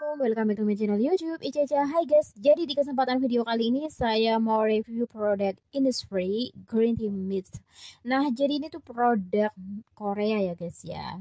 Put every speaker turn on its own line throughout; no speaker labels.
Assalamualaikum, welcome back to my channel YouTube, Icaca. Hai guys, jadi di kesempatan video kali ini saya mau review produk Innisfree Green Tea Mist. Nah, jadi ini tuh produk Korea ya guys ya.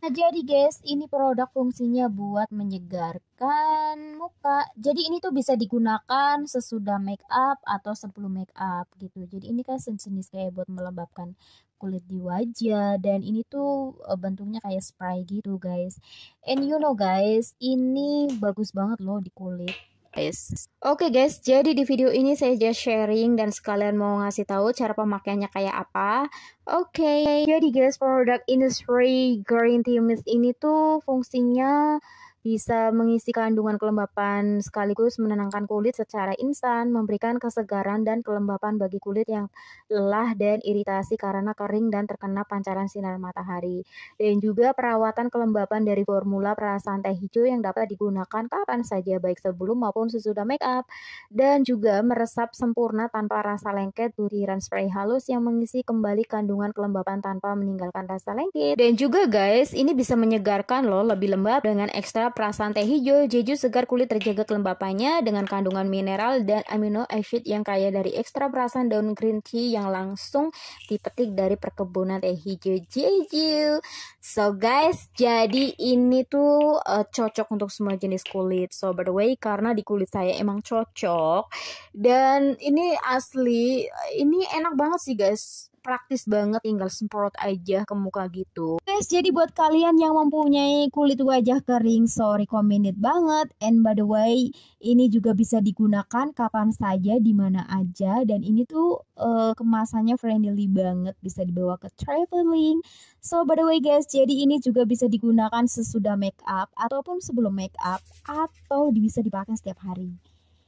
Nah, jadi guys, ini produk fungsinya buat menyegarkan muka. Jadi ini tuh bisa digunakan sesudah make up atau sebelum make up gitu. Jadi ini kan sejenis kayak buat melembabkan kulit di wajah dan ini tuh e, bentuknya kayak spray gitu guys and you know guys ini bagus banget loh di kulit guys Oke okay guys, jadi di video ini saya just sharing dan sekalian mau ngasih tahu cara pemakaiannya kayak apa. Oke, okay. jadi guys produk Industry Green Tea Mist ini tuh fungsinya bisa mengisi kandungan kelembapan sekaligus menenangkan kulit secara instan, memberikan kesegaran dan kelembapan bagi kulit yang lelah dan iritasi karena kering dan terkena pancaran sinar matahari. Dan juga perawatan kelembapan dari formula perasaan teh hijau yang dapat digunakan kapan saja baik sebelum maupun sesudah make up dan juga meresap sempurna tanpa rasa lengket butiran spray halus yang mengisi kembali kandungan kelembapan tanpa meninggalkan rasa lengket. Dan juga guys, ini bisa menyegarkan loh lebih lembab dengan ekstra Perasan teh hijau, jeju segar kulit terjaga kelembapannya dengan kandungan mineral dan amino acid yang kaya dari ekstra perasan daun green tea yang langsung dipetik dari perkebunan teh hijau jeju. So guys, jadi ini tuh uh, cocok untuk semua jenis kulit. So by the way, karena di kulit saya emang cocok dan ini asli, eh, ini enak banget sih guys praktis banget tinggal semprot aja ke muka gitu guys jadi buat kalian yang mempunyai kulit wajah kering sorry recommended banget and by the way ini juga bisa digunakan kapan saja di mana aja dan ini tuh uh, kemasannya friendly banget bisa dibawa ke traveling so by the way guys jadi ini juga bisa digunakan sesudah make up ataupun sebelum make up atau bisa dipakai setiap hari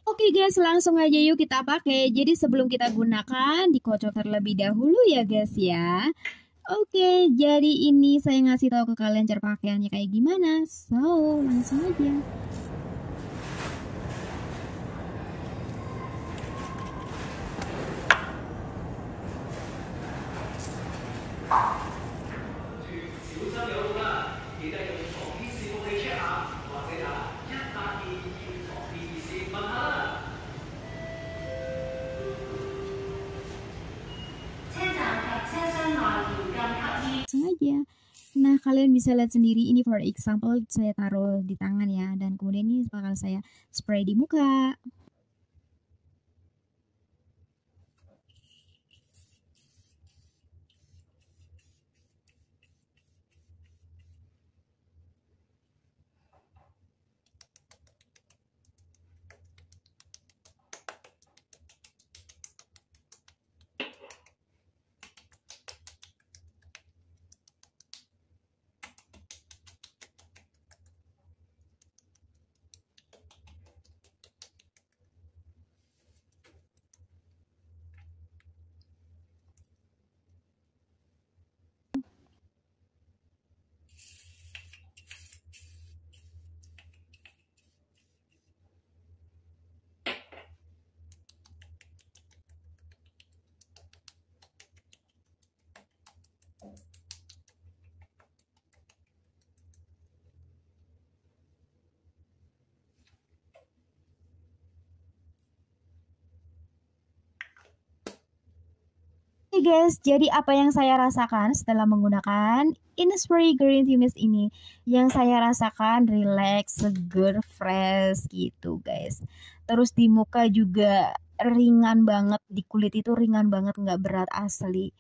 Oke guys, langsung aja yuk kita pakai. Jadi sebelum kita gunakan, dikocok terlebih dahulu ya guys ya. Oke, jadi ini saya ngasih tahu ke kalian cara pakaiannya kayak gimana. So, langsung aja. kalian bisa lihat sendiri ini for example saya taruh di tangan ya dan kemudian ini bakal saya spray di muka Oke okay guys, jadi apa yang saya rasakan setelah menggunakan Innisfree Green Tea Mist ini? Yang saya rasakan relax, seger, fresh gitu guys. Terus di muka juga ringan banget, di kulit itu ringan banget, nggak berat asli.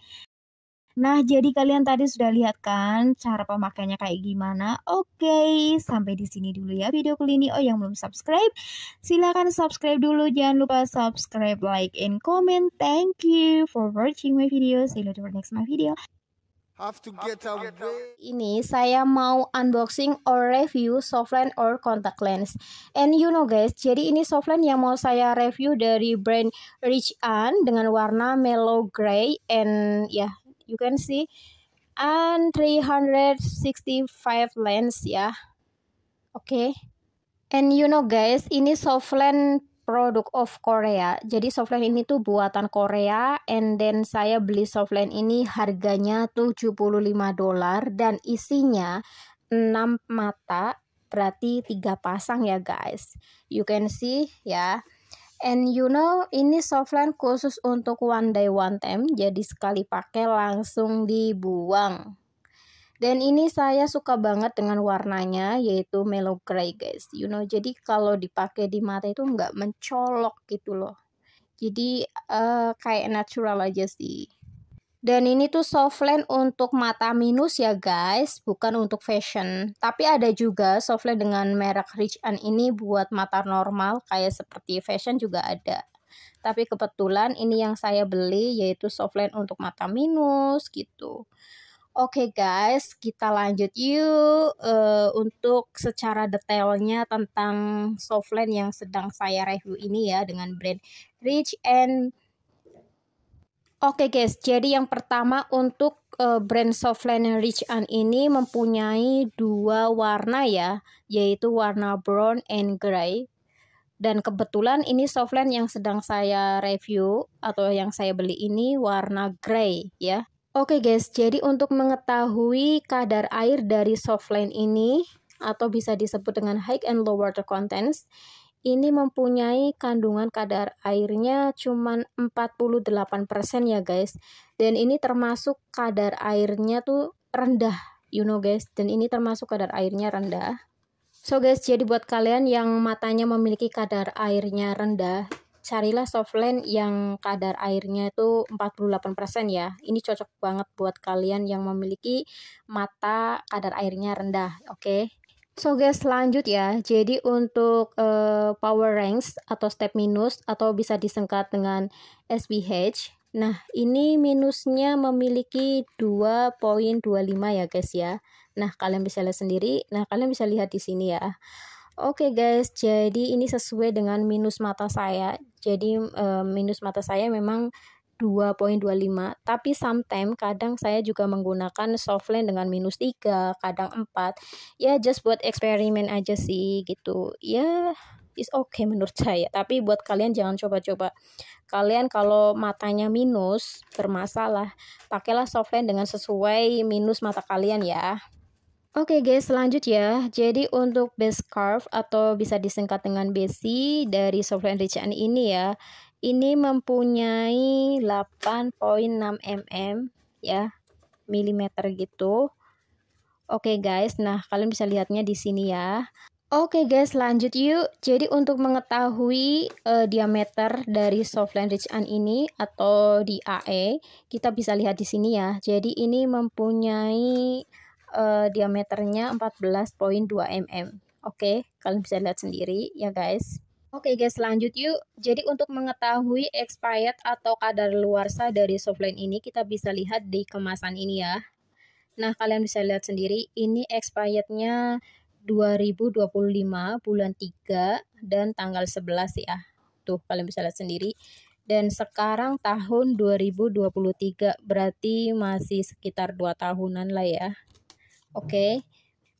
Nah, jadi kalian tadi sudah lihat kan cara pemakaiannya kayak gimana? Oke, sampai di sini dulu ya video kali ini. Oh, yang belum subscribe, silahkan subscribe dulu. Jangan lupa subscribe, like, and comment. Thank you for watching my video. See you later next my video. Have to get Ini saya mau unboxing or review soft lens or contact lens. And you know guys, jadi ini soft lens yang mau saya review dari brand Rich An dengan warna mellow gray and ya yeah, you can see and 365 lens ya oke okay. and you know guys ini soft lens produk of Korea. Jadi soft lens ini tuh buatan Korea and then saya beli soft lens ini harganya 75 dolar dan isinya 6 mata berarti tiga pasang ya guys. You can see ya. And you know, ini softline khusus untuk one day one time, jadi sekali pakai langsung dibuang. Dan ini saya suka banget dengan warnanya, yaitu mellow gray guys. You know, jadi kalau dipakai di mata itu nggak mencolok gitu loh. Jadi uh, kayak natural aja sih. Dan ini tuh soft lens untuk mata minus ya guys, bukan untuk fashion. Tapi ada juga soft lens dengan merek Rich An ini buat mata normal kayak seperti fashion juga ada. Tapi kebetulan ini yang saya beli yaitu soft lens untuk mata minus gitu. Oke okay guys, kita lanjut yuk uh, untuk secara detailnya tentang soft lens yang sedang saya review ini ya dengan brand Rich and Oke okay guys, jadi yang pertama untuk uh, brand Softline Rich An ini mempunyai dua warna ya, yaitu warna brown and grey. Dan kebetulan ini Softline yang sedang saya review atau yang saya beli ini warna grey ya. Oke okay guys, jadi untuk mengetahui kadar air dari Softline ini atau bisa disebut dengan high and low water contents, ini mempunyai kandungan kadar airnya cuma 48% ya guys. Dan ini termasuk kadar airnya tuh rendah, you know guys. Dan ini termasuk kadar airnya rendah. So guys, jadi buat kalian yang matanya memiliki kadar airnya rendah, carilah soft lens yang kadar airnya itu 48% ya. Ini cocok banget buat kalian yang memiliki mata kadar airnya rendah, oke? Okay? So guys lanjut ya. Jadi untuk uh, power ranks atau step minus atau bisa disingkat dengan SPH. Nah ini minusnya memiliki 2.25 ya guys ya. Nah kalian bisa lihat sendiri. Nah kalian bisa lihat di sini ya. Oke okay guys, jadi ini sesuai dengan minus mata saya. Jadi uh, minus mata saya memang 2.25 tapi sometimes kadang saya juga menggunakan soft lens dengan minus 3 kadang 4 ya just buat eksperimen aja sih gitu ya is okay menurut saya tapi buat kalian jangan coba-coba kalian kalau matanya minus bermasalah pakailah soft lens dengan sesuai minus mata kalian ya Oke okay guys, selanjutnya. ya. Jadi untuk base curve atau bisa disingkat dengan BC dari software enrichment ini ya, ini mempunyai 8.6 mm ya milimeter gitu oke okay, guys nah kalian bisa lihatnya di sini ya Oke okay guys lanjut yuk Jadi untuk mengetahui uh, diameter dari soft lens reach on ini atau di AE Kita bisa lihat di sini ya Jadi ini mempunyai uh, diameternya 14.2 mm Oke okay, kalian bisa lihat sendiri ya guys Oke okay guys, lanjut yuk. Jadi untuk mengetahui expired atau kadar luar sah dari softline ini, kita bisa lihat di kemasan ini ya. Nah, kalian bisa lihat sendiri, ini expirednya 2025 bulan 3 dan tanggal 11 ya. Tuh, kalian bisa lihat sendiri. Dan sekarang tahun 2023, berarti masih sekitar 2 tahunan lah ya. Oke. Okay.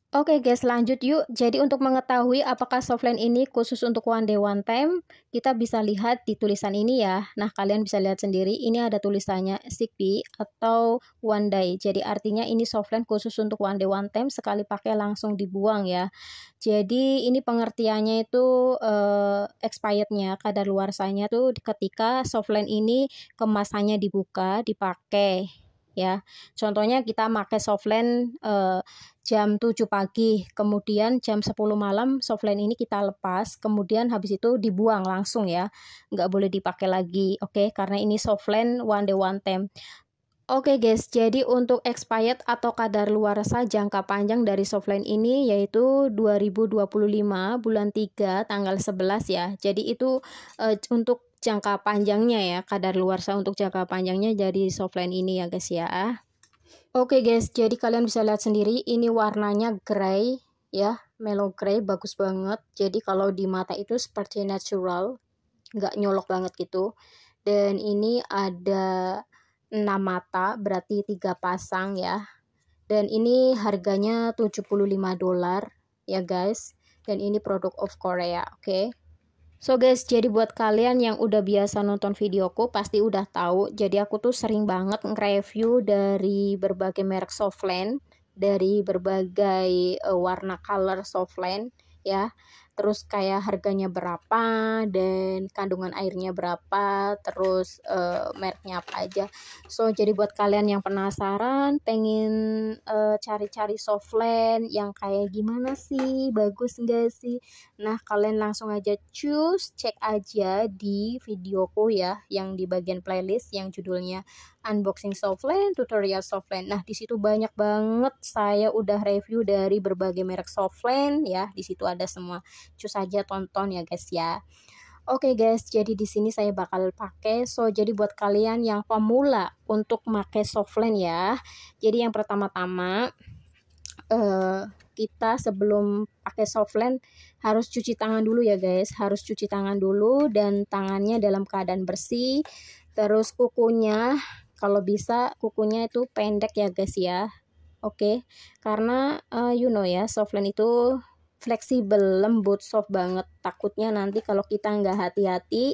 Oke okay guys, lanjut yuk. Jadi untuk mengetahui apakah softline ini khusus untuk one day one time, kita bisa lihat di tulisan ini ya. Nah, kalian bisa lihat sendiri, ini ada tulisannya CP atau one day. Jadi artinya ini softline khusus untuk one day one time, sekali pakai langsung dibuang ya. Jadi ini pengertiannya itu uh, expirednya, kadar luarsanya tuh ketika softline ini kemasannya dibuka, dipakai ya. Contohnya kita pakai softline eh, jam 7 pagi, kemudian jam 10 malam softline ini kita lepas, kemudian habis itu dibuang langsung ya. Nggak boleh dipakai lagi, oke? Okay? Karena ini softline one day one time. Oke okay guys, jadi untuk expired atau kadar luar sah jangka panjang dari softline ini yaitu 2025 bulan 3 tanggal 11 ya. Jadi itu uh, untuk jangka panjangnya ya kadar luarsa untuk jangka panjangnya jadi softline ini ya guys ya Oke guys jadi kalian bisa lihat sendiri ini warnanya grey ya melo grey bagus banget jadi kalau di mata itu seperti natural nggak nyolok banget gitu dan ini ada 6 mata berarti 3 pasang ya dan ini harganya 75 dolar ya guys dan ini produk of Korea oke okay? So guys, jadi buat kalian yang udah biasa nonton videoku pasti udah tahu. Jadi aku tuh sering banget nge-review dari berbagai merek softline, dari berbagai uh, warna color softline ya terus kayak harganya berapa dan kandungan airnya berapa terus uh, mereknya apa aja so jadi buat kalian yang penasaran pengen cari eh, cari-cari softland yang kayak gimana sih bagus enggak sih nah kalian langsung aja choose cek aja di videoku ya yang di bagian playlist yang judulnya unboxing softland tutorial softland nah disitu banyak banget saya udah review dari berbagai merek softland ya disitu ada semua cus aja tonton ya guys ya Oke okay guys, jadi di sini saya bakal pakai so jadi buat kalian yang pemula untuk pakai softlens ya. Jadi yang pertama-tama uh, kita sebelum pakai softlens harus cuci tangan dulu ya guys, harus cuci tangan dulu dan tangannya dalam keadaan bersih. Terus kukunya kalau bisa kukunya itu pendek ya guys ya. Oke, okay? karena uh, you know ya, softlens itu fleksibel, lembut, soft banget. Takutnya nanti kalau kita nggak hati-hati,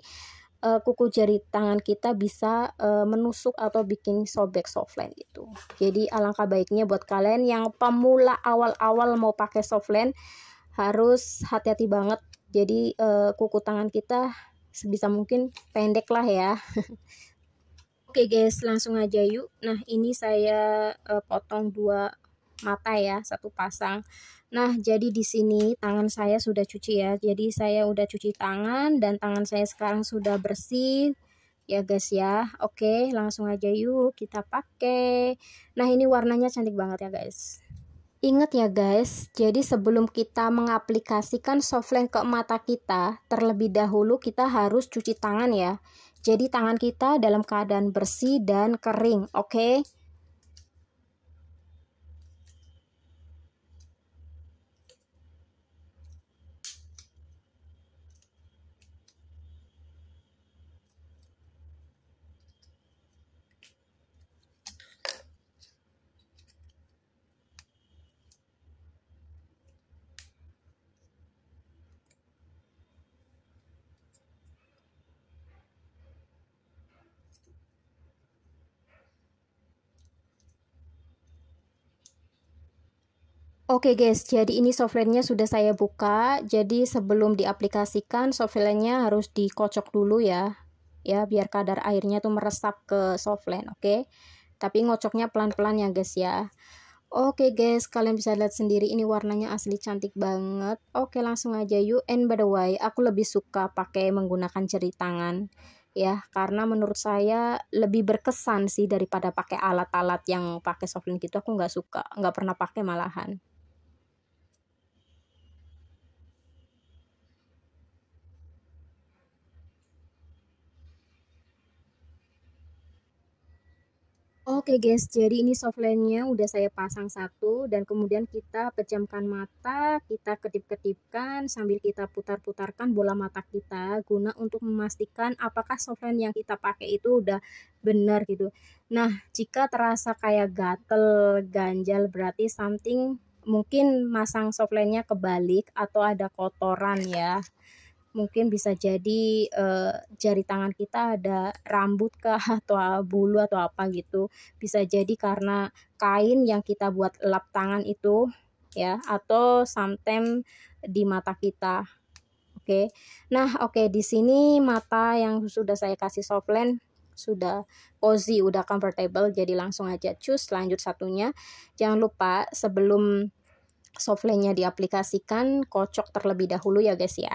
uh, kuku jari tangan kita bisa uh, menusuk atau bikin sobek softland gitu. Jadi alangkah baiknya buat kalian yang pemula awal-awal mau pakai softland harus hati-hati banget. Jadi uh, kuku tangan kita sebisa mungkin pendek lah ya. Oke okay guys, langsung aja yuk. Nah, ini saya uh, potong dua mata ya, satu pasang. Nah, jadi di sini tangan saya sudah cuci ya. Jadi saya udah cuci tangan dan tangan saya sekarang sudah bersih. Ya guys ya. Oke, langsung aja yuk kita pakai. Nah, ini warnanya cantik banget ya guys. Ingat ya guys, jadi sebelum kita mengaplikasikan softlens ke mata kita, terlebih dahulu kita harus cuci tangan ya. Jadi tangan kita dalam keadaan bersih dan kering, oke? Okay? Oke okay guys, jadi ini softwarenya sudah saya buka. Jadi sebelum diaplikasikan, softwarenya harus dikocok dulu ya. Ya, biar kadar airnya tuh meresap ke softlens. oke? Okay? Tapi ngocoknya pelan-pelan ya guys ya. Oke okay guys, kalian bisa lihat sendiri ini warnanya asli cantik banget. Oke, langsung aja yuk. And by the way, aku lebih suka pakai menggunakan jari tangan ya karena menurut saya lebih berkesan sih daripada pakai alat-alat yang pakai softlens gitu aku nggak suka nggak pernah pakai malahan Oke guys, jadi ini soft lensnya udah saya pasang satu dan kemudian kita pejamkan mata, kita ketip ketipkan sambil kita putar-putarkan bola mata kita guna untuk memastikan apakah soft lens yang kita pakai itu udah benar gitu. Nah, jika terasa kayak gatel, ganjal berarti something mungkin masang soft lensnya kebalik atau ada kotoran ya mungkin bisa jadi uh, jari tangan kita ada rambut kah atau bulu atau apa gitu bisa jadi karena kain yang kita buat lap tangan itu ya atau sometimes di mata kita oke okay. nah oke okay, di sini mata yang sudah saya kasih softland sudah cozy, udah comfortable, jadi langsung aja choose lanjut satunya. Jangan lupa sebelum softlensnya diaplikasikan, kocok terlebih dahulu ya guys ya.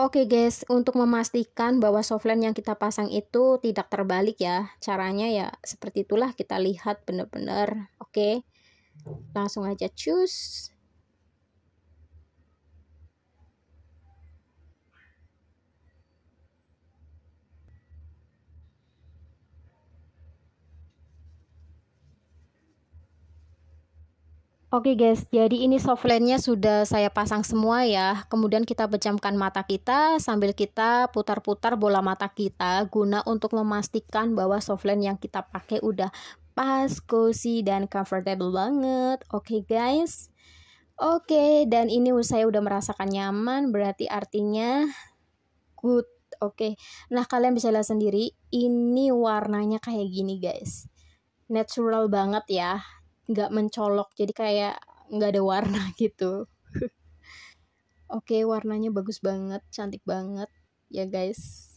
Oke guys, untuk memastikan bahwa softlens yang kita pasang itu tidak terbalik ya, caranya ya seperti itulah kita lihat benar-benar. Oke, langsung aja choose. Oke okay guys, jadi ini softlensnya sudah saya pasang semua ya. Kemudian kita pejamkan mata kita sambil kita putar-putar bola mata kita guna untuk memastikan bahwa softlens yang kita pakai udah pas, cozy dan comfortable banget. Oke okay guys. Oke, okay, dan ini saya udah merasakan nyaman berarti artinya good. Oke. Okay. Nah, kalian bisa lihat sendiri ini warnanya kayak gini guys. Natural banget ya nggak mencolok jadi kayak nggak ada warna gitu oke okay, warnanya bagus banget cantik banget ya guys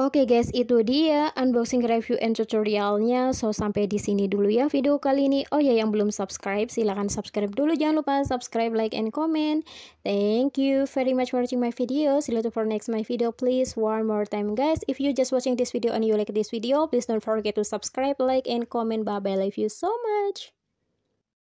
Oke guys, itu dia unboxing review and tutorialnya. So sampai di sini dulu ya video kali ini. Oh ya yang belum subscribe silahkan subscribe dulu. Jangan lupa subscribe, like and comment. Thank you very much for watching my video. See you for next my video. Please one more time guys. If you just watching this video and you like this video, please don't forget to subscribe, like and comment. Bye bye. Love you so much.